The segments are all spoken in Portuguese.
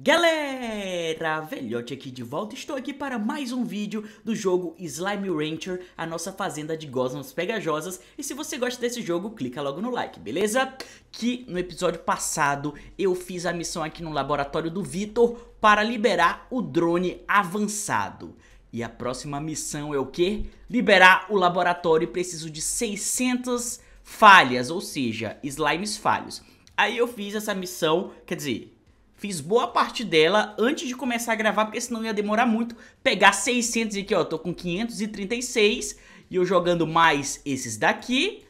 Galera, Velhote aqui de volta, estou aqui para mais um vídeo do jogo Slime Rancher, a nossa fazenda de gosmas pegajosas, e se você gosta desse jogo, clica logo no like, beleza? Que no episódio passado eu fiz a missão aqui no laboratório do Vitor para liberar o drone avançado. E a próxima missão é o que? Liberar o laboratório e preciso de 600 falhas, ou seja, slimes falhos. Aí eu fiz essa missão, quer dizer, Fiz boa parte dela antes de começar a gravar, porque senão ia demorar muito pegar 600 aqui, ó. Tô com 536 e eu jogando mais esses daqui,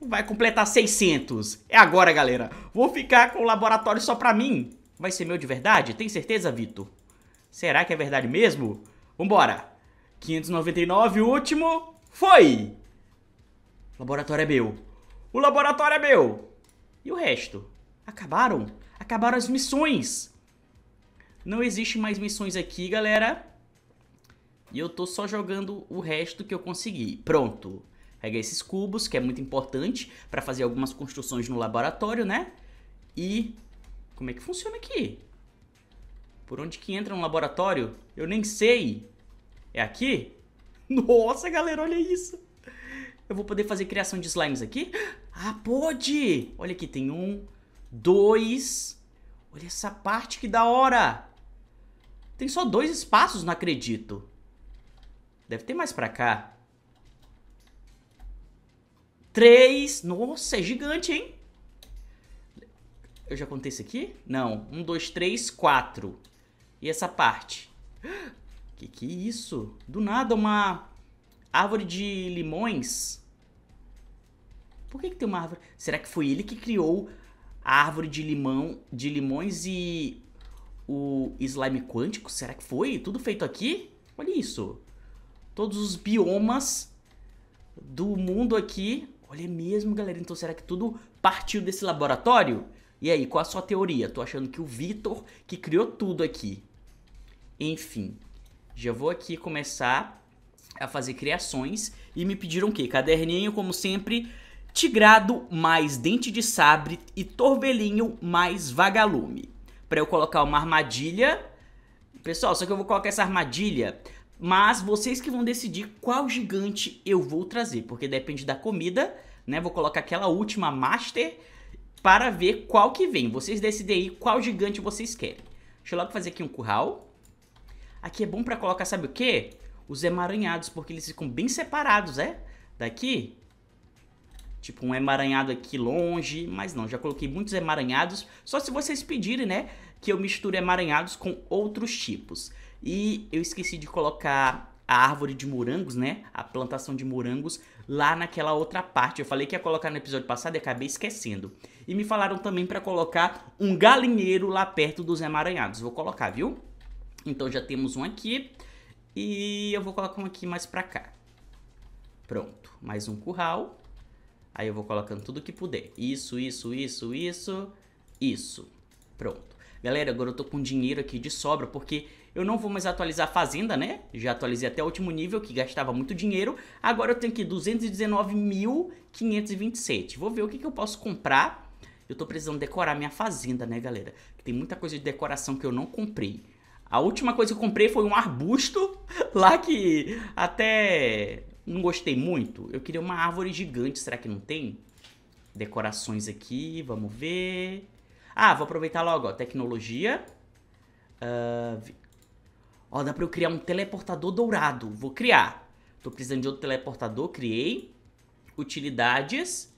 vai completar 600. É agora, galera. Vou ficar com o laboratório só pra mim. Vai ser meu de verdade? Tem certeza, Vitor? Será que é verdade mesmo? Vambora. 599, último. Foi! O laboratório é meu. O laboratório é meu. E o resto? Acabaram? Acabaram as missões. Não existe mais missões aqui, galera. E eu tô só jogando o resto que eu consegui. Pronto. Peguei esses cubos, que é muito importante para fazer algumas construções no laboratório, né? E como é que funciona aqui? Por onde que entra um laboratório? Eu nem sei. É aqui? Nossa, galera, olha isso. Eu vou poder fazer criação de slimes aqui? Ah, pode! Olha aqui, tem um, dois, Olha essa parte que da hora! Tem só dois espaços, não acredito. Deve ter mais pra cá. Três. Nossa, é gigante, hein? Eu já contei isso aqui? Não. Um, dois, três, quatro. E essa parte? Que que é isso? Do nada, uma árvore de limões. Por que, que tem uma árvore? Será que foi ele que criou a árvore de limão, de limões e o slime quântico, será que foi? Tudo feito aqui? Olha isso. Todos os biomas do mundo aqui. Olha é mesmo, galera. Então será que tudo partiu desse laboratório? E aí, qual a sua teoria? Tô achando que o Vitor que criou tudo aqui. Enfim, já vou aqui começar a fazer criações e me pediram o quê? Caderninho, como sempre, Tigrado mais Dente de Sabre e Torvelinho mais Vagalume. Para eu colocar uma armadilha. Pessoal, só que eu vou colocar essa armadilha, mas vocês que vão decidir qual gigante eu vou trazer, porque depende da comida, né? Vou colocar aquela última Master para ver qual que vem. Vocês decidem aí qual gigante vocês querem. Deixa eu logo fazer aqui um curral. Aqui é bom para colocar, sabe o quê? Os emaranhados, porque eles ficam bem separados, é? Daqui, tipo um emaranhado aqui longe, mas não, já coloquei muitos emaranhados, só se vocês pedirem, né, que eu misture emaranhados com outros tipos. E eu esqueci de colocar a árvore de morangos, né, a plantação de morangos, lá naquela outra parte. Eu falei que ia colocar no episódio passado e acabei esquecendo. E me falaram também para colocar um galinheiro lá perto dos emaranhados. Vou colocar, viu? Então já temos um aqui e eu vou colocar um aqui mais pra cá. Pronto, mais um curral. Aí eu vou colocando tudo que puder. Isso, isso, isso, isso, isso. Pronto. Galera, agora eu tô com dinheiro aqui de sobra, porque eu não vou mais atualizar a fazenda, né? Já atualizei até o último nível, que gastava muito dinheiro. Agora eu tenho aqui 219.527. Vou ver o que, que eu posso comprar. Eu tô precisando decorar minha fazenda, né, galera? Tem muita coisa de decoração que eu não comprei. A última coisa que eu comprei foi um arbusto lá que até não gostei muito. Eu queria uma árvore gigante. Será que não tem? Decorações aqui. Vamos ver. Ah, vou aproveitar logo. Ó, tecnologia. Uh, ó, dá pra eu criar um teleportador dourado. Vou criar. Tô precisando de outro teleportador. Criei. Utilidades.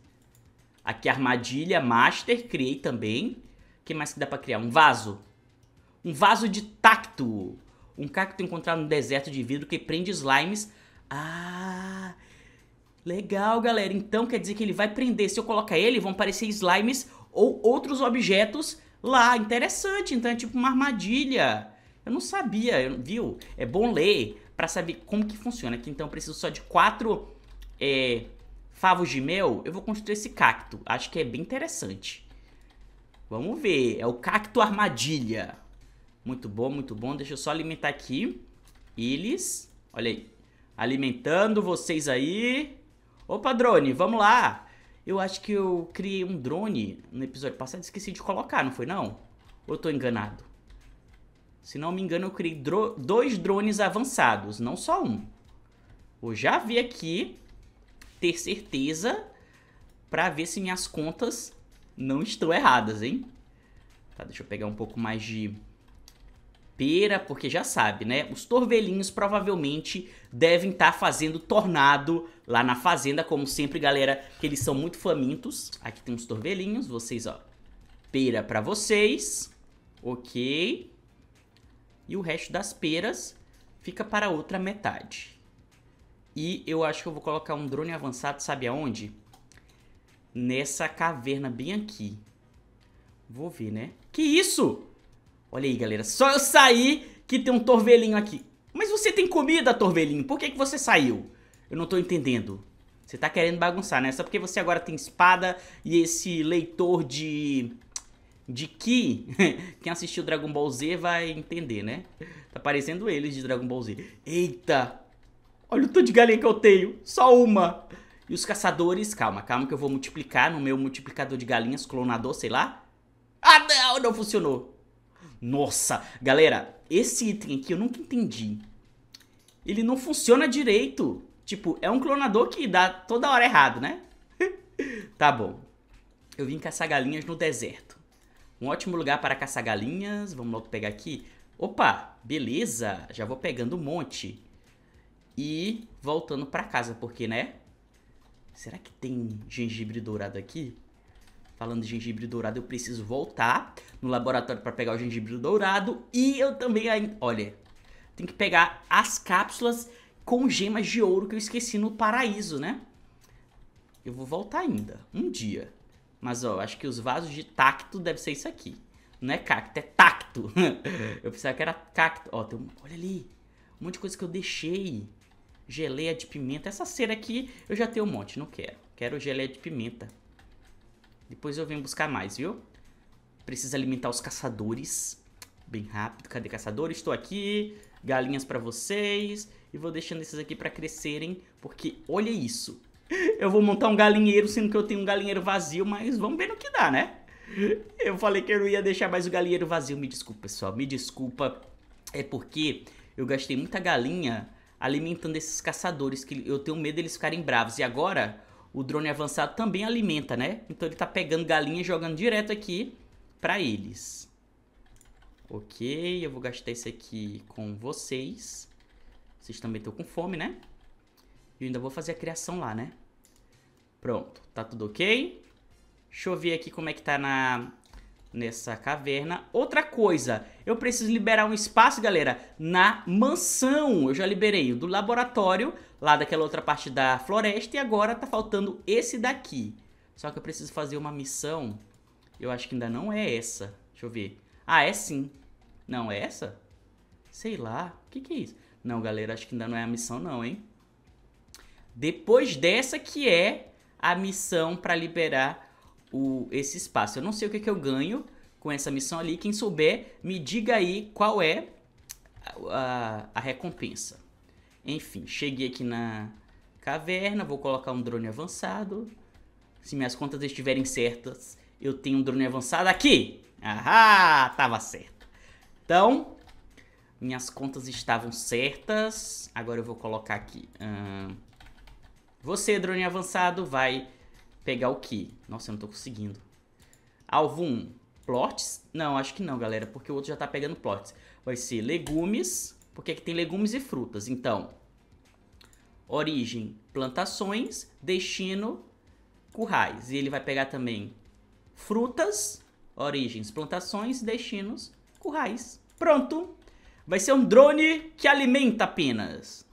Aqui armadilha. Master. Criei também. O que mais que dá pra criar? Um vaso. Um vaso de tacto. Um cacto encontrado no deserto de vidro que prende slimes ah, legal, galera. Então quer dizer que ele vai prender. Se eu colocar ele, vão aparecer slimes ou outros objetos lá. Interessante. Então é tipo uma armadilha. Eu não sabia, viu? É bom ler para saber como que funciona. Aqui então eu preciso só de quatro é, favos de mel. Eu vou construir esse cacto. Acho que é bem interessante. Vamos ver. É o cacto armadilha. Muito bom, muito bom. Deixa eu só alimentar aqui. Eles. Olha aí alimentando vocês aí. Opa, drone, vamos lá. Eu acho que eu criei um drone no episódio passado, esqueci de colocar, não foi não? Ou eu tô enganado? Se não me engano, eu criei dro dois drones avançados, não só um. Eu já vi aqui, ter certeza, pra ver se minhas contas não estão erradas, hein? Tá, deixa eu pegar um pouco mais de pera, porque já sabe, né? Os torvelinhos provavelmente devem estar tá fazendo tornado lá na fazenda, como sempre, galera, que eles são muito famintos. Aqui tem uns torvelinhos, vocês, ó, pera pra vocês, ok? E o resto das peras fica para outra metade. E eu acho que eu vou colocar um drone avançado, sabe aonde? Nessa caverna bem aqui. Vou ver, né? Que isso? Olha aí, galera. Só eu sair que tem um torvelinho aqui. Mas você tem comida, torvelinho. Por que, que você saiu? Eu não tô entendendo. Você tá querendo bagunçar, né? Só porque você agora tem espada e esse leitor de... De Ki. Quem assistiu Dragon Ball Z vai entender, né? Tá parecendo eles de Dragon Ball Z. Eita! Olha o tanto de galinha que eu tenho. Só uma. E os caçadores... Calma, calma que eu vou multiplicar no meu multiplicador de galinhas, clonador, sei lá. Ah, não! Não funcionou. Nossa, galera, esse item aqui eu nunca entendi. Ele não funciona direito. Tipo, é um clonador que dá toda hora errado, né? tá bom. Eu vim caçar galinhas no deserto. Um ótimo lugar para caçar galinhas. Vamos logo pegar aqui. Opa, beleza. Já vou pegando um monte. E voltando para casa, porque, né? Será que tem gengibre dourado aqui? falando de gengibre dourado, eu preciso voltar no laboratório para pegar o gengibre dourado. E eu também ainda. Olha, tem que pegar as cápsulas com gemas de ouro que eu esqueci no paraíso, né? Eu vou voltar ainda, um dia. Mas ó, acho que os vasos de tacto deve ser isso aqui. Não é cacto, é tacto. eu pensava que era cacto. Ó, tem um... olha ali. Um monte de coisa que eu deixei. Geleia de pimenta. Essa cera aqui eu já tenho um monte, não quero. Quero geleia de pimenta. Depois eu venho buscar mais, viu? Precisa alimentar os caçadores. Bem rápido. Cadê caçadores? Estou aqui. Galinhas para vocês. E vou deixando esses aqui para crescerem. Porque olha isso. Eu vou montar um galinheiro, sendo que eu tenho um galinheiro vazio. Mas vamos ver no que dá, né? Eu falei que eu não ia deixar mais o galinheiro vazio. Me desculpa, pessoal. Me desculpa. É porque eu gastei muita galinha alimentando esses caçadores. Que eu tenho medo deles ficarem bravos. E agora o drone avançado também alimenta, né? Então ele tá pegando galinha e jogando direto aqui pra eles. Ok, eu vou gastar esse aqui com vocês. Vocês também estão com fome, né? E ainda vou fazer a criação lá, né? Pronto, tá tudo ok. Deixa eu ver aqui como é que tá na, nessa caverna. Outra coisa, eu preciso liberar um espaço, galera, na mansão. Eu já liberei o do laboratório, lá daquela outra parte da floresta, e agora tá faltando esse daqui. Só que eu preciso fazer uma missão. Eu acho que ainda não é essa. Deixa eu ver. Ah, é sim. Não, é essa? Sei lá. O que, que é isso? Não, galera, acho que ainda não é a missão não, hein? Depois dessa que é a missão para liberar o, esse espaço. Eu não sei o que, que eu ganho com essa missão ali. Quem souber, me diga aí qual é a, a recompensa. Enfim, cheguei aqui na caverna, vou colocar um drone avançado. Se minhas contas estiverem certas, eu tenho um drone avançado aqui. Ahá, tava certo. Então, minhas contas estavam certas. Agora eu vou colocar aqui. Hum, você, drone avançado, vai pegar o que? Nossa, eu não tô conseguindo. Alvo 1, plots? Não, acho que não, galera, porque o outro já tá pegando plots. Vai ser legumes, porque aqui tem legumes e frutas. Então, origem, plantações, destino, currais. E ele vai pegar também frutas, origens, plantações, destinos, currais. Pronto! Vai ser um drone que alimenta apenas.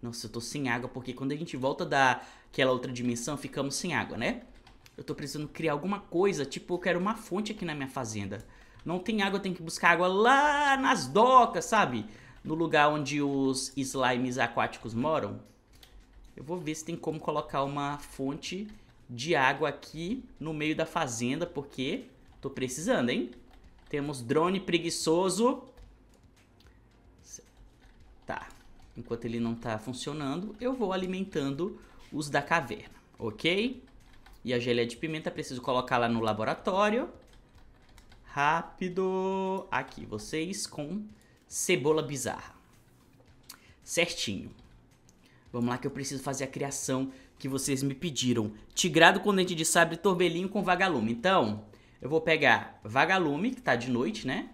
Nossa, eu tô sem água, porque quando a gente volta da aquela outra dimensão, ficamos sem água, né? Eu tô precisando criar alguma coisa, tipo, eu quero uma fonte aqui na minha fazenda. Não tem água, eu tenho que buscar água lá nas docas, sabe? No lugar onde os slimes aquáticos moram. Eu vou ver se tem como colocar uma fonte de água aqui no meio da fazenda, porque tô precisando, hein? Temos drone preguiçoso. Tá. Enquanto ele não tá funcionando, eu vou alimentando os da caverna, ok? E a geleia de pimenta preciso colocar lá no laboratório. Rápido. Aqui, vocês com cebola bizarra. Certinho. Vamos lá que eu preciso fazer a criação que vocês me pediram. Tigrado com dente de sabre, torbelinho com vagalume. Então, eu vou pegar vagalume, que tá de noite, né?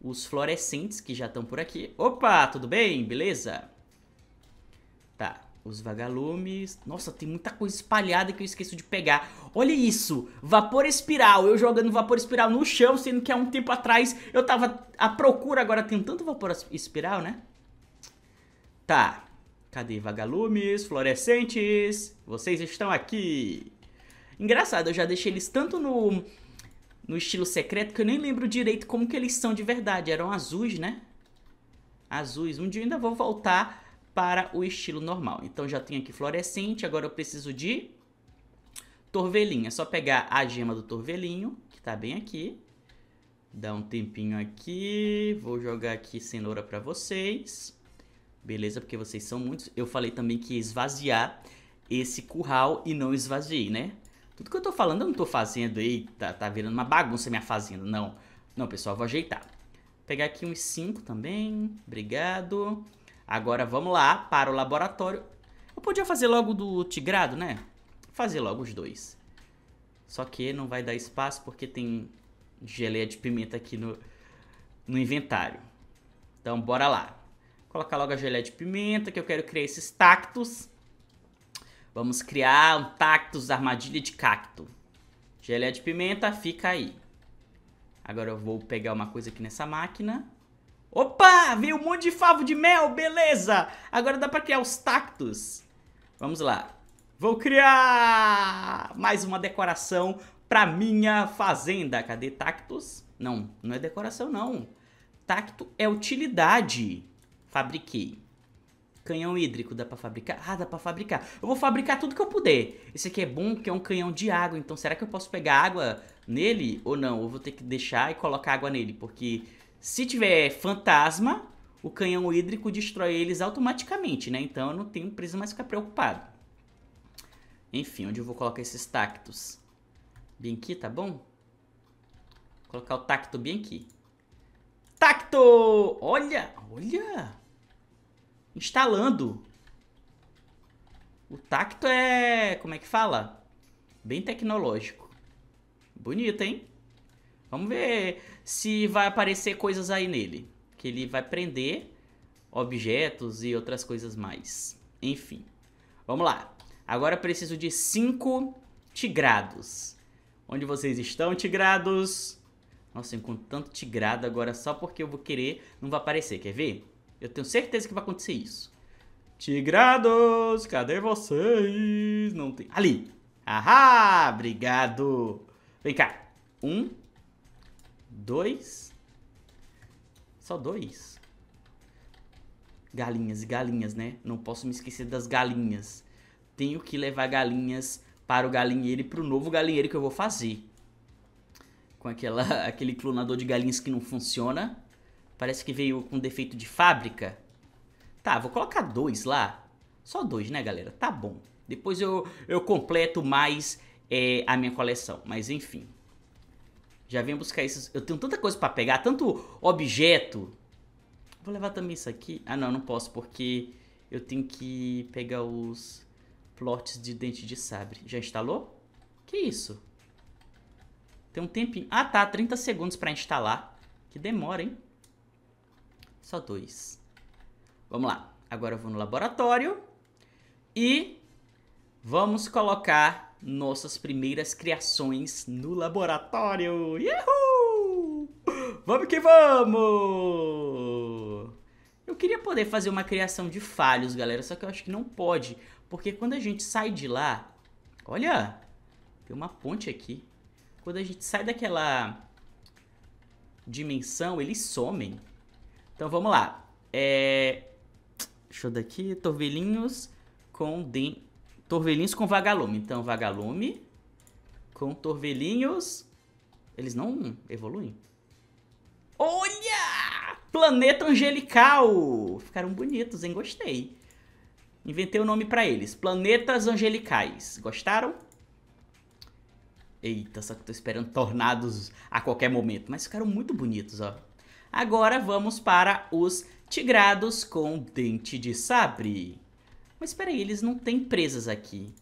Os fluorescentes que já estão por aqui. Opa, tudo bem? Beleza? Os vagalumes. Nossa, tem muita coisa espalhada que eu esqueço de pegar. Olha isso! Vapor espiral. Eu jogando vapor espiral no chão, sendo que há um tempo atrás eu tava à procura. Agora tem tanto vapor espiral, né? Tá. Cadê vagalumes, fluorescentes? Vocês estão aqui. Engraçado, eu já deixei eles tanto no, no estilo secreto que eu nem lembro direito como que eles são de verdade. Eram azuis, né? Azuis. Um dia eu ainda vou voltar para o estilo normal. Então já tenho aqui fluorescente, agora eu preciso de torvelinho. É só pegar a gema do torvelinho, que está bem aqui. Dá um tempinho aqui, vou jogar aqui cenoura para vocês. Beleza? Porque vocês são muitos. Eu falei também que esvaziar esse curral e não esvaziei, né? Tudo que eu tô falando eu não tô fazendo, eita, tá virando uma bagunça minha fazenda, não. Não, pessoal, vou ajeitar. Vou pegar aqui uns 5 também, obrigado. Obrigado. Agora vamos lá para o laboratório. Eu podia fazer logo do tigrado, né? Fazer logo os dois. Só que não vai dar espaço porque tem geleia de pimenta aqui no, no inventário. Então bora lá. Colocar logo a geleia de pimenta que eu quero criar esses tactos. Vamos criar um tactus armadilha de cacto. Geleia de pimenta fica aí. Agora eu vou pegar uma coisa aqui nessa máquina. Opa, veio um monte de favo de mel, beleza. Agora dá pra criar os tactos Vamos lá. Vou criar mais uma decoração pra minha fazenda. Cadê tactos? Não, não é decoração não. Tacto é utilidade. Fabriquei. Canhão hídrico, dá pra fabricar? Ah, dá pra fabricar. Eu vou fabricar tudo que eu puder. Esse aqui é bom porque é um canhão de água, então será que eu posso pegar água nele ou não? Ou vou ter que deixar e colocar água nele, porque se tiver fantasma, o canhão hídrico destrói eles automaticamente, né? Então eu não tenho preciso mais ficar preocupado. Enfim, onde eu vou colocar esses tactos? Bem aqui, tá bom? Vou colocar o tacto bem aqui. Tacto! Olha, olha! Instalando. O tacto é... como é que fala? Bem tecnológico. Bonito, hein? Vamos ver se vai aparecer coisas aí nele. Que ele vai prender objetos e outras coisas mais. Enfim. Vamos lá. Agora preciso de cinco tigrados. Onde vocês estão, tigrados? Nossa, eu encontro tanto tigrado agora só porque eu vou querer, não vai aparecer, quer ver? Eu tenho certeza que vai acontecer isso. Tigrados, cadê vocês? Não tem. Ali! Ahá! Obrigado! Vem cá. Um, Dois? Só dois? Galinhas, galinhas, né? Não posso me esquecer das galinhas. Tenho que levar galinhas para o galinheiro e para o novo galinheiro que eu vou fazer. Com aquela, aquele clonador de galinhas que não funciona. Parece que veio com defeito de fábrica. Tá, vou colocar dois lá. Só dois, né, galera? Tá bom. Depois eu, eu completo mais é, a minha coleção. Mas enfim. Já vim buscar esses. Eu tenho tanta coisa para pegar, tanto objeto. Vou levar também isso aqui. Ah, não, não posso, porque eu tenho que pegar os plots de dente de sabre. Já instalou? Que isso? Tem um tempinho. Ah, tá. 30 segundos para instalar. Que demora, hein? Só dois. Vamos lá. Agora eu vou no laboratório. E vamos colocar nossas primeiras criações no laboratório. Yahoo! Vamos que vamos! Eu queria poder fazer uma criação de falhos, galera, só que eu acho que não pode, porque quando a gente sai de lá, olha, tem uma ponte aqui. Quando a gente sai daquela dimensão, eles somem. Então vamos lá. É... Deixa eu daqui, torvelinhos com den Torvelinhos com vagalume. Então, vagalume com torvelinhos. Eles não evoluem. Olha! Planeta Angelical! Ficaram bonitos, hein? Gostei. Inventei o um nome pra eles. Planetas Angelicais. Gostaram? Eita, só que tô esperando tornados a qualquer momento. Mas ficaram muito bonitos, ó. Agora vamos para os tigrados com dente de sabre. Mas espera aí, eles não têm presas aqui.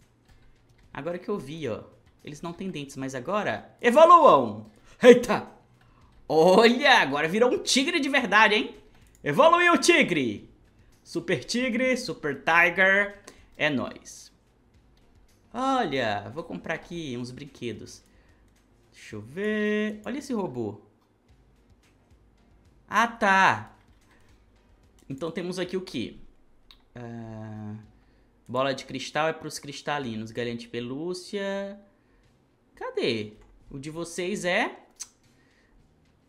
Agora que eu vi, ó. Eles não têm dentes, mas agora... Evoluam! Eita! Olha, agora virou um tigre de verdade, hein? Evoluiu o tigre! Super tigre, super tiger, é nóis. Olha, vou comprar aqui uns brinquedos. Deixa eu ver... Olha esse robô. Ah, tá. Então temos aqui o que? Uh... Ah, Bola de cristal é pros cristalinos. galhante pelúcia. Cadê? O de vocês é...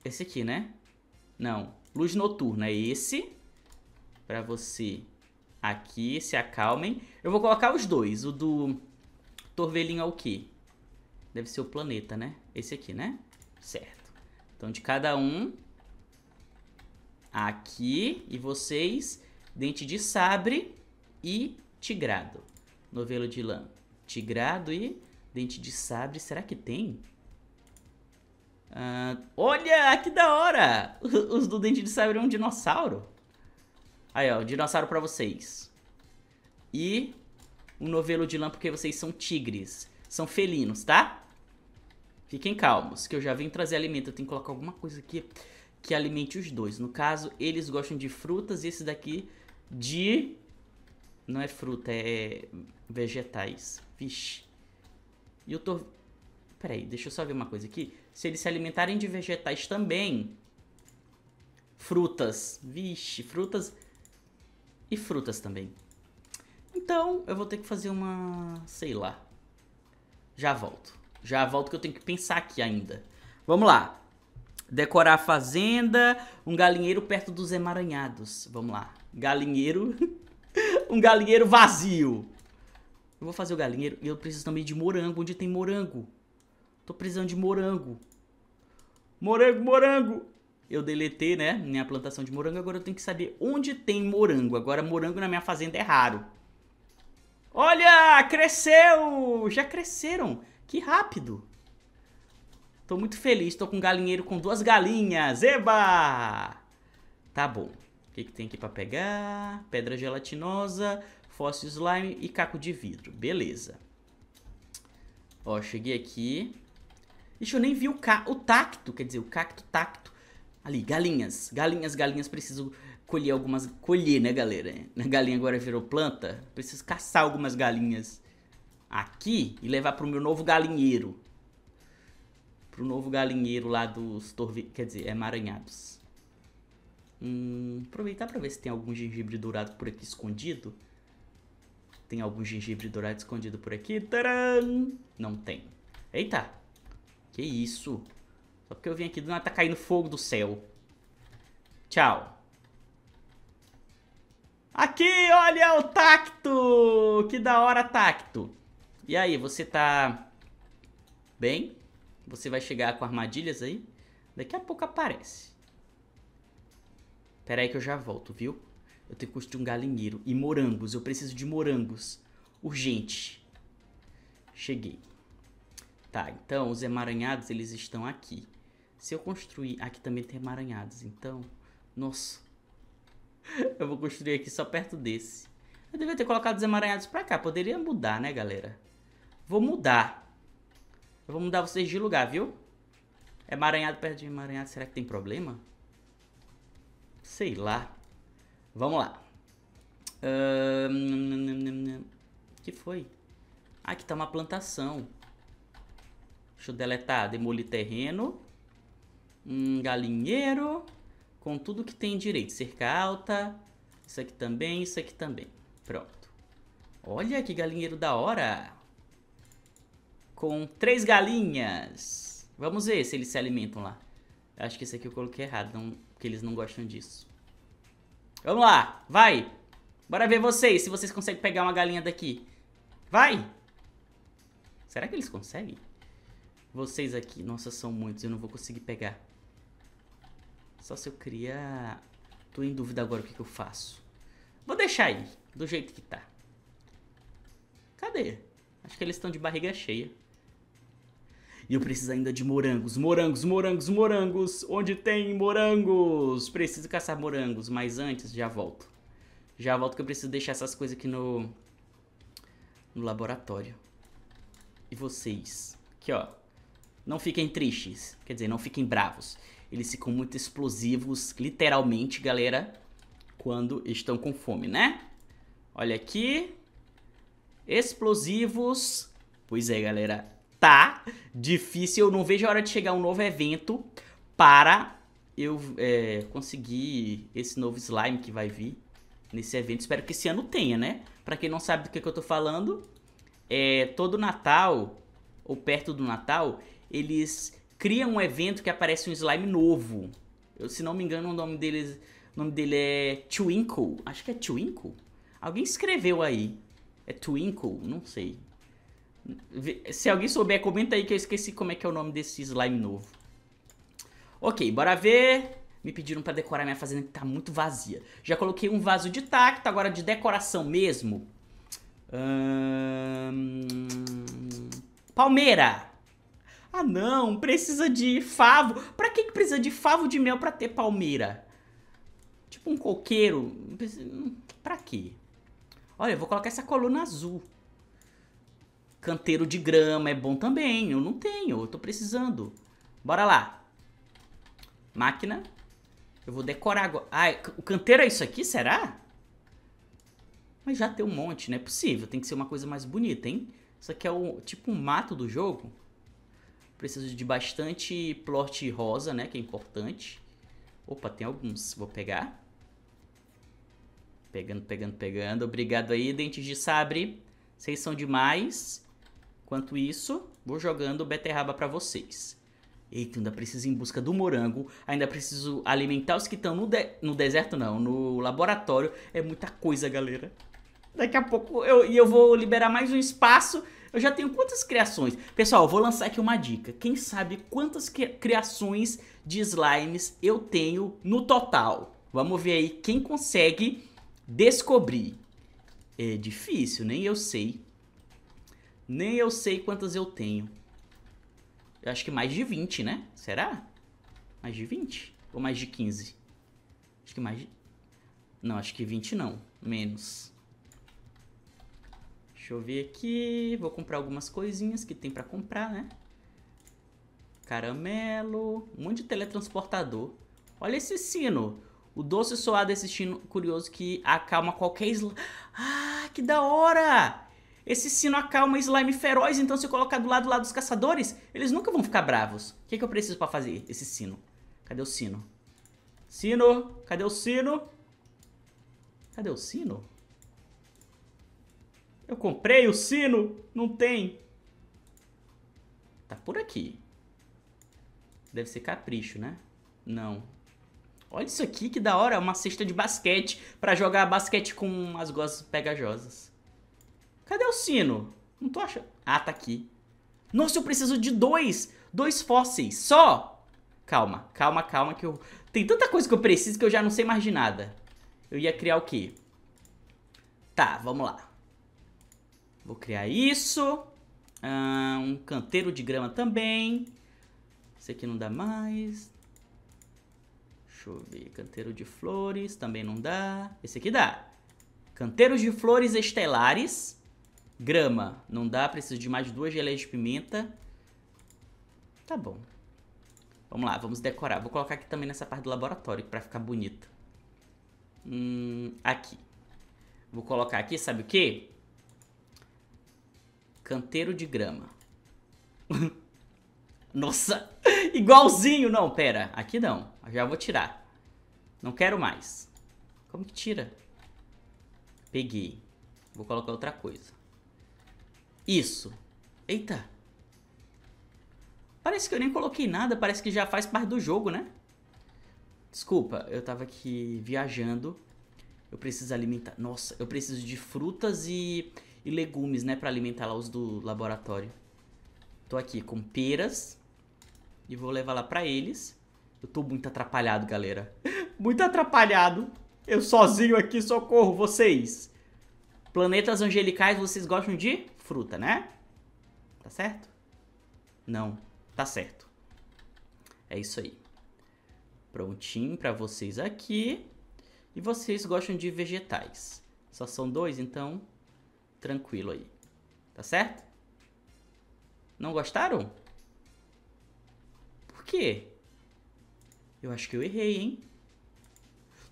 Esse aqui, né? Não. Luz noturna é esse. Pra você aqui, se acalmem. Eu vou colocar os dois. O do torvelinho é o quê? Deve ser o planeta, né? Esse aqui, né? Certo. Então, de cada um... Aqui. E vocês... Dente de sabre e tigrado. Novelo de lã, tigrado e dente de sabre. Será que tem? Ah, olha, que da hora! Os do dente de sabre é um dinossauro. Aí, ó, um dinossauro pra vocês. E um novelo de lã porque vocês são tigres. São felinos, tá? Fiquem calmos, que eu já vim trazer alimento. Eu tenho que colocar alguma coisa aqui que alimente os dois. No caso, eles gostam de frutas e esse daqui de não é fruta, é vegetais. Vixe. E eu tô... Peraí, deixa eu só ver uma coisa aqui. Se eles se alimentarem de vegetais também... Frutas. Vixe, frutas... E frutas também. Então, eu vou ter que fazer uma... Sei lá. Já volto. Já volto que eu tenho que pensar aqui ainda. Vamos lá. Decorar a fazenda. Um galinheiro perto dos emaranhados. Vamos lá. Galinheiro... um galinheiro vazio. Eu vou fazer o galinheiro e eu preciso também de morango. Onde tem morango? Tô precisando de morango. Morango, morango! Eu deletei, né? Minha plantação de morango. Agora eu tenho que saber onde tem morango. Agora morango na minha fazenda é raro. Olha! Cresceu! Já cresceram! Que rápido! Tô muito feliz. Tô com um galinheiro com duas galinhas. Eba! Tá bom. O que, que tem aqui para pegar? Pedra gelatinosa, fóssil slime e caco de vidro. Beleza. Ó, cheguei aqui. Ixi, eu nem vi o, ca... o tacto, quer dizer, o cacto, tacto. Ali, galinhas. Galinhas, galinhas, preciso colher algumas... Colher, né, galera? A galinha agora virou planta. Preciso caçar algumas galinhas aqui e levar pro meu novo galinheiro. Pro novo galinheiro lá dos... torvi, Quer dizer, é Maranhados. Hum, aproveitar para ver se tem algum gengibre dourado por aqui escondido. Tem algum gengibre dourado escondido por aqui? Taran, Não tem. Eita! Que isso? Só porque eu vim aqui do nada tá caindo fogo do céu. Tchau. Aqui, olha o tacto! Que da hora, tacto! E aí, você tá bem? Você vai chegar com armadilhas aí? Daqui a pouco aparece. Pera aí que eu já volto, viu? Eu tenho que construir um galinheiro. E morangos. Eu preciso de morangos. Urgente. Cheguei. Tá, então os emaranhados, eles estão aqui. Se eu construir... Aqui também tem emaranhados, então... Nossa. eu vou construir aqui só perto desse. Eu devia ter colocado os emaranhados pra cá. Poderia mudar, né, galera? Vou mudar. Eu vou mudar vocês de lugar, viu? Emaranhado perto de emaranhado. Será que tem problema? Sei lá. Vamos lá. O que foi? Ah, aqui tá uma plantação. Deixa eu deletar. Demolir terreno. Um galinheiro. Com tudo que tem direito. Cerca alta. Isso aqui também, isso aqui também. Pronto. Olha que galinheiro da hora. Com três galinhas. Vamos ver se eles se alimentam lá. Acho que esse aqui eu coloquei errado. Não, porque eles não gostam disso. Vamos lá, vai! Bora ver vocês, se vocês conseguem pegar uma galinha daqui. Vai! Será que eles conseguem? Vocês aqui, nossa, são muitos, eu não vou conseguir pegar. Só se eu criar... Tô em dúvida agora o que, que eu faço. Vou deixar aí, do jeito que tá. Cadê? Acho que eles estão de barriga cheia. E eu preciso ainda de morangos, morangos, morangos, morangos. Onde tem morangos? Preciso caçar morangos, mas antes já volto. Já volto que eu preciso deixar essas coisas aqui no no laboratório. E vocês, aqui ó, não fiquem tristes, quer dizer, não fiquem bravos. Eles ficam muito explosivos, literalmente, galera, quando estão com fome, né? Olha aqui, explosivos. Pois é, galera, tá difícil. Eu não vejo a hora de chegar um novo evento para eu é, conseguir esse novo slime que vai vir nesse evento. Espero que esse ano tenha, né? Pra quem não sabe do que, que eu tô falando, é, todo Natal, ou perto do Natal, eles criam um evento que aparece um slime novo. Eu, se não me engano, o nome deles. O nome dele é Twinkle. Acho que é Twinkle? Alguém escreveu aí. É Twinkle? Não sei. Se alguém souber, comenta aí que eu esqueci como é que é o nome desse slime novo. Ok, bora ver. Me pediram pra decorar minha fazenda que tá muito vazia. Já coloquei um vaso de tacto, agora de decoração mesmo. Hum... Palmeira. Ah não, precisa de favo. Pra que, que precisa de favo de mel pra ter palmeira? Tipo um coqueiro. Hum, pra quê? Olha, eu vou colocar essa coluna azul. Canteiro de grama é bom também. Eu não tenho, eu tô precisando. Bora lá. Máquina. Eu vou decorar agora. Ah, o canteiro é isso aqui, será? Mas já tem um monte, não é possível. Tem que ser uma coisa mais bonita, hein? Isso aqui é o, tipo um mato do jogo. Preciso de bastante plot rosa, né? Que é importante. Opa, tem alguns. Vou pegar. Pegando, pegando, pegando. Obrigado aí, dentes de sabre. Vocês são demais. Enquanto isso, vou jogando beterraba para vocês. Eita, ainda preciso ir em busca do morango. Ainda preciso alimentar os que estão no, de no deserto, não. No laboratório. É muita coisa, galera. Daqui a pouco eu, eu vou liberar mais um espaço. Eu já tenho quantas criações? Pessoal, vou lançar aqui uma dica. Quem sabe quantas criações de slimes eu tenho no total? Vamos ver aí quem consegue descobrir. É difícil, nem eu sei. Nem eu sei quantas eu tenho. Eu acho que mais de 20, né? Será? Mais de 20? Ou mais de 15? Acho que mais de... Não, acho que 20 não. Menos. Deixa eu ver aqui. Vou comprar algumas coisinhas que tem pra comprar, né? Caramelo. Um monte de teletransportador. Olha esse sino. O doce soar desse é sino curioso que acalma qualquer... Isla... Ah, que da hora! Esse sino acalma slime feroz, então se eu colocar do lado lá dos caçadores, eles nunca vão ficar bravos. O que, que eu preciso pra fazer esse sino? Cadê o sino? Sino! Cadê o sino? Cadê o sino? Eu comprei o sino! Não tem! Tá por aqui. Deve ser capricho, né? Não. Olha isso aqui, que da hora. Uma cesta de basquete pra jogar basquete com as gozas pegajosas. Cadê o sino? Não tô achando. Ah, tá aqui. Nossa, eu preciso de dois. Dois fósseis. Só. Calma, calma, calma que eu... Tem tanta coisa que eu preciso que eu já não sei mais de nada. Eu ia criar o quê? Tá, vamos lá. Vou criar isso. Ah, um canteiro de grama também. Esse aqui não dá mais. Deixa eu ver. Canteiro de flores também não dá. Esse aqui dá. Canteiros de flores estelares. Grama, não dá, preciso de mais duas geleias de pimenta. Tá bom. Vamos lá, vamos decorar. Vou colocar aqui também nessa parte do laboratório pra ficar bonito. Hum, aqui. Vou colocar aqui, sabe o quê? Canteiro de grama. Nossa, igualzinho. Não, pera, aqui não. Já vou tirar. Não quero mais. Como que tira? Peguei. Vou colocar outra coisa. Isso. Eita. Parece que eu nem coloquei nada, parece que já faz parte do jogo, né? Desculpa, eu tava aqui viajando. Eu preciso alimentar... Nossa, eu preciso de frutas e, e legumes, né? Pra alimentar lá os do laboratório. Tô aqui com peras. E vou levar lá pra eles. Eu tô muito atrapalhado, galera. muito atrapalhado. Eu sozinho aqui, socorro, vocês. Planetas angelicais, vocês gostam de? fruta, né? Tá certo? Não, tá certo. É isso aí. Prontinho para vocês aqui. E vocês gostam de vegetais. Só são dois, então tranquilo aí. Tá certo? Não gostaram? Por quê? Eu acho que eu errei, hein?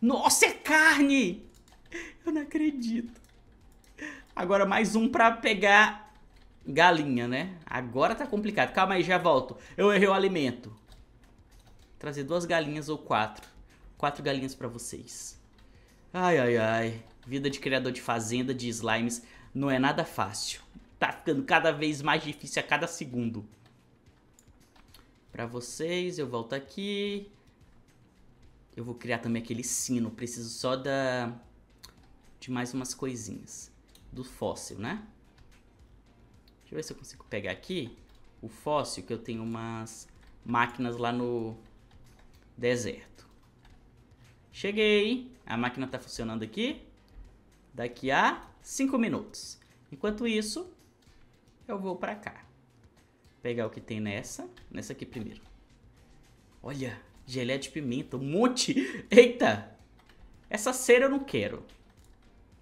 Nossa, é carne! Eu não acredito. Agora mais um pra pegar galinha, né? Agora tá complicado. Calma aí, já volto. Eu errei o alimento. Trazer duas galinhas ou quatro. Quatro galinhas pra vocês. Ai, ai, ai. Vida de criador de fazenda, de slimes, não é nada fácil. Tá ficando cada vez mais difícil a cada segundo. Pra vocês, eu volto aqui. Eu vou criar também aquele sino. Preciso só da... de mais umas coisinhas do fóssil, né? Deixa eu ver se eu consigo pegar aqui o fóssil, que eu tenho umas máquinas lá no deserto. Cheguei, a máquina está funcionando aqui, daqui a 5 minutos. Enquanto isso, eu vou para cá. Pegar o que tem nessa, nessa aqui primeiro. Olha, geléia de pimenta, um monte! Eita! Essa cera eu não quero.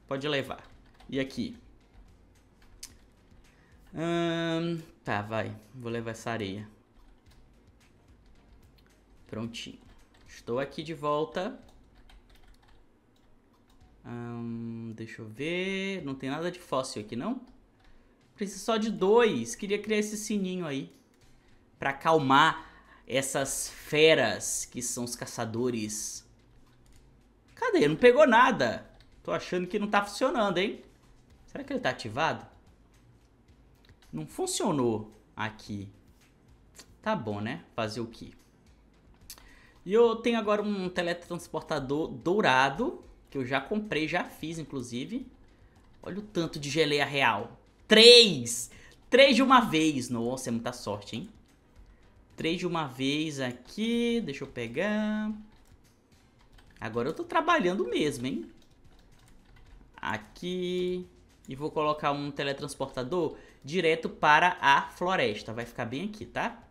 Pode levar. E aqui. Hum, tá, vai. Vou levar essa areia. Prontinho. Estou aqui de volta. Hum, deixa eu ver. Não tem nada de fóssil aqui, não? Preciso só de dois. Queria criar esse sininho aí. Pra acalmar essas feras que são os caçadores. Cadê? Não pegou nada. Tô achando que não tá funcionando, hein? Será que ele tá ativado? Não funcionou aqui. Tá bom, né? Fazer o quê? E eu tenho agora um teletransportador dourado, que eu já comprei, já fiz, inclusive. Olha o tanto de geleia real. Três! Três de uma vez! Nossa, é muita sorte, hein? Três de uma vez aqui. Deixa eu pegar. Agora eu tô trabalhando mesmo, hein? Aqui e vou colocar um teletransportador direto para a floresta. Vai ficar bem aqui, tá?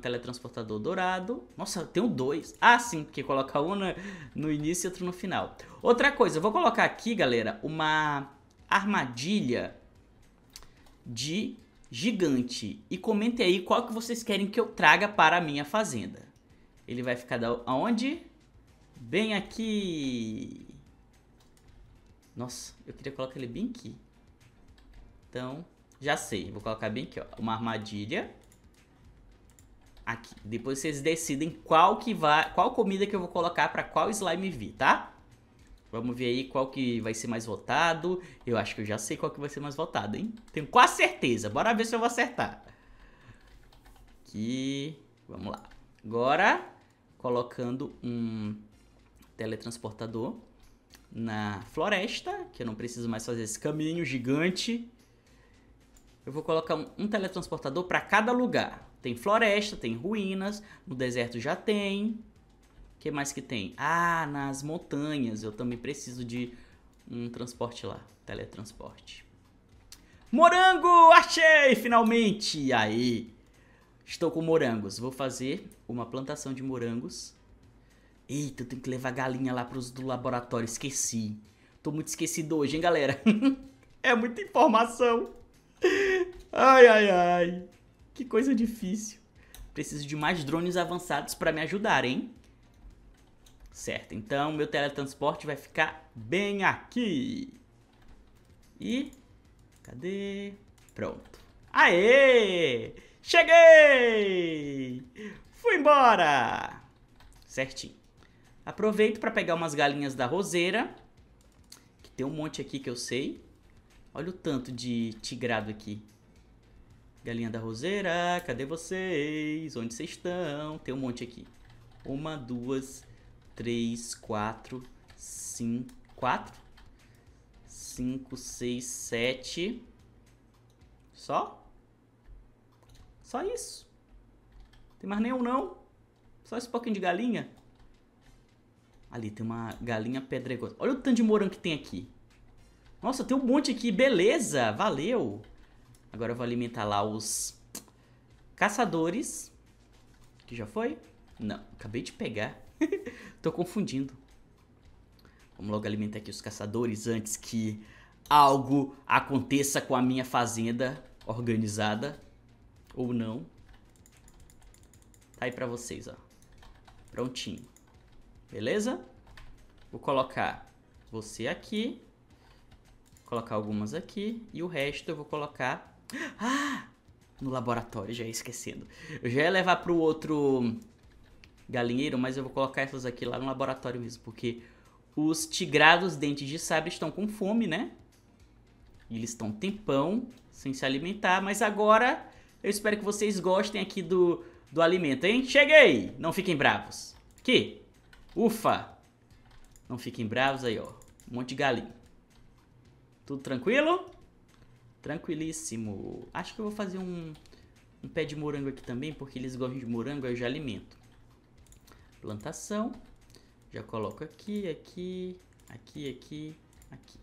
teletransportador dourado. Nossa, tem um dois. Ah, sim, porque coloca um no início e outro no final. Outra coisa, eu vou colocar aqui, galera, uma armadilha de gigante. E comente aí qual que vocês querem que eu traga para a minha fazenda. Ele vai ficar da... aonde? Bem aqui. Nossa, eu queria colocar ele bem aqui. Então, já sei. Vou colocar bem aqui, ó. Uma armadilha. Aqui. Depois vocês decidem qual que vai, qual comida que eu vou colocar para qual slime vir, tá? Vamos ver aí qual que vai ser mais votado. Eu acho que eu já sei qual que vai ser mais votado, hein? Tenho quase certeza. Bora ver se eu vou acertar. Aqui. Vamos lá. Agora, colocando um teletransportador na floresta, que eu não preciso mais fazer esse caminho gigante. Eu vou colocar um, um teletransportador para cada lugar. Tem floresta, tem ruínas, no deserto já tem. O que mais que tem? Ah, nas montanhas eu também preciso de um transporte lá, teletransporte. Morango! Achei! Finalmente! Aí! Estou com morangos. Vou fazer uma plantação de morangos Eita, eu tenho que levar a galinha lá pros do laboratório, esqueci. Tô muito esquecido hoje, hein, galera? é muita informação. Ai, ai, ai. Que coisa difícil. Preciso de mais drones avançados para me ajudar, hein? Certo, então meu teletransporte vai ficar bem aqui. E... Cadê? Pronto. Aê! Cheguei! Fui embora! Certinho. Aproveito para pegar umas galinhas da roseira. Que tem um monte aqui que eu sei. Olha o tanto de tigrado aqui. Galinha da roseira, cadê vocês? Onde vocês estão? Tem um monte aqui. Uma, duas, três, quatro, cinco... Quatro? Cinco, seis, sete... Só? Só isso. Tem mais nenhum, não? Só esse pouquinho de galinha? Ali tem uma galinha pedregosa. Olha o tanto de morango que tem aqui. Nossa, tem um monte aqui. Beleza, valeu. Agora eu vou alimentar lá os caçadores. Que já foi? Não, acabei de pegar. Tô confundindo. Vamos logo alimentar aqui os caçadores antes que algo aconteça com a minha fazenda organizada. Ou não. Tá aí pra vocês, ó. Prontinho. Beleza? Vou colocar você aqui. Colocar algumas aqui. E o resto eu vou colocar... Ah! No laboratório, já ia esquecendo. Eu já ia levar pro outro galinheiro, mas eu vou colocar essas aqui lá no laboratório mesmo, porque os tigrados dentes de sabre estão com fome, né? E eles estão tempão sem se alimentar, mas agora eu espero que vocês gostem aqui do, do alimento, hein? Cheguei! Não fiquem bravos. Aqui, Ufa! Não fiquem bravos aí, ó. Um monte de galinha. Tudo tranquilo? Tranquilíssimo. Acho que eu vou fazer um, um pé de morango aqui também, porque eles gostam de morango, aí eu já alimento. Plantação. Já coloco aqui, aqui, aqui, aqui, aqui.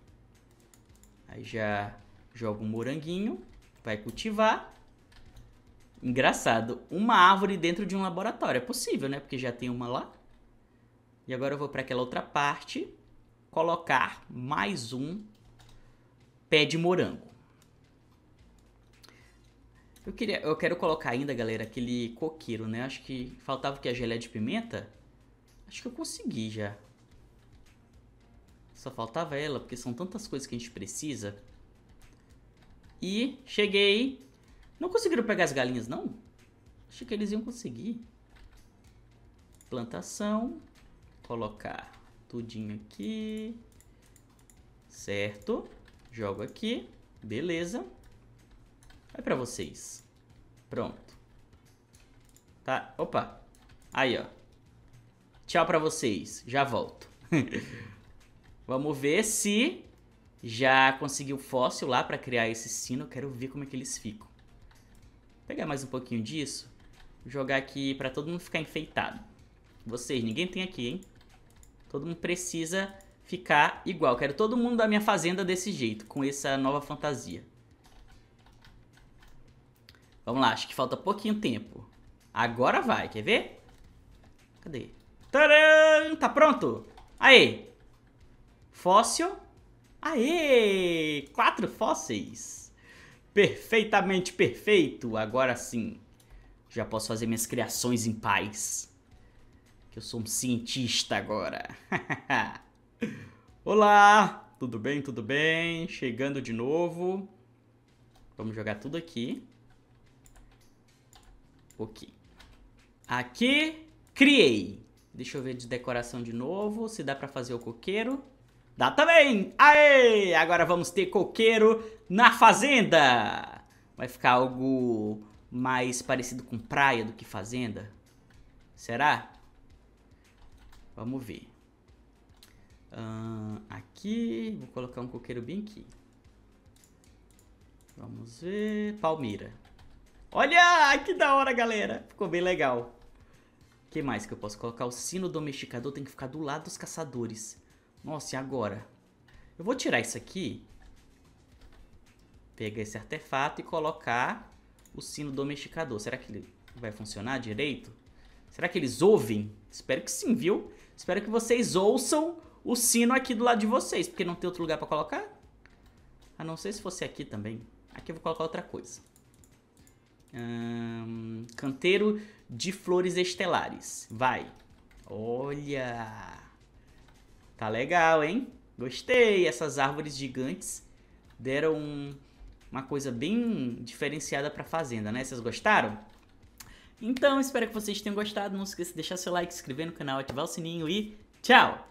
Aí já jogo um moranguinho. Vai cultivar. Engraçado, uma árvore dentro de um laboratório. É possível, né? Porque já tem uma lá. E agora eu vou para aquela outra parte, colocar mais um pé de morango. Eu, queria, eu quero colocar ainda, galera, aquele coqueiro, né? Acho que faltava que a geleia de pimenta. Acho que eu consegui já. Só faltava ela, porque são tantas coisas que a gente precisa. E cheguei. Não conseguiram pegar as galinhas, não? Achei que eles iam conseguir. Plantação colocar tudinho aqui, certo? Jogo aqui, beleza. Vai para vocês. Pronto. Tá, opa. Aí, ó. Tchau para vocês, já volto. Vamos ver se já consegui o fóssil lá para criar esse sino. Quero ver como é que eles ficam. Vou pegar mais um pouquinho disso. Jogar aqui para todo mundo ficar enfeitado. Vocês, ninguém tem aqui, hein? Todo mundo precisa ficar igual. Quero todo mundo da minha fazenda desse jeito, com essa nova fantasia. Vamos lá, acho que falta pouquinho tempo. Agora vai, quer ver? Cadê? Tcharam! Tá pronto? Aê! Fóssil. Aê! Quatro fósseis. Perfeitamente perfeito. Agora sim. Já posso fazer minhas criações em paz que eu sou um cientista agora. Olá, tudo bem, tudo bem? Chegando de novo. Vamos jogar tudo aqui. OK. Aqui, criei. Deixa eu ver de decoração de novo, se dá pra fazer o coqueiro. Dá também! Aê! Agora vamos ter coqueiro na fazenda! Vai ficar algo mais parecido com praia do que fazenda? Será? Vamos ver. Uh, aqui, vou colocar um coqueiro bem aqui. Vamos ver. Palmeira. Olha, que da hora, galera. Ficou bem legal. O que mais que eu posso colocar? O sino domesticador tem que ficar do lado dos caçadores. Nossa, e agora? Eu vou tirar isso aqui. Pegar esse artefato e colocar o sino domesticador. Será que ele vai funcionar direito? Será que eles ouvem? Espero que sim, viu? Espero que vocês ouçam o sino aqui do lado de vocês, porque não tem outro lugar para colocar. A não ser se fosse aqui também. Aqui eu vou colocar outra coisa. Hum, canteiro de flores estelares. Vai. Olha. Tá legal, hein? Gostei. Essas árvores gigantes deram uma coisa bem diferenciada pra fazenda, né? Vocês gostaram? Então, espero que vocês tenham gostado. Não se esqueça de deixar seu like, se inscrever no canal, ativar o sininho e tchau!